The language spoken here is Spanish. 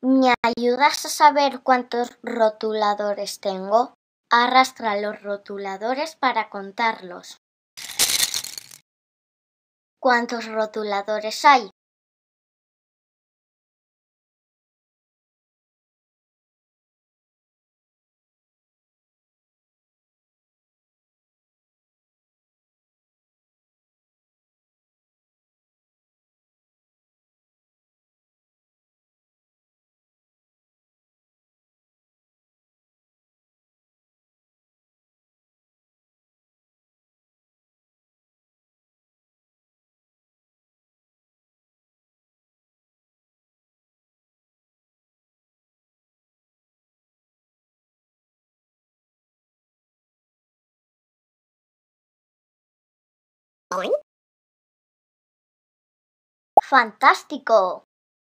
¿Me ayudas a saber cuántos rotuladores tengo? Arrastra los rotuladores para contarlos. ¿Cuántos rotuladores hay? ¡Fantástico!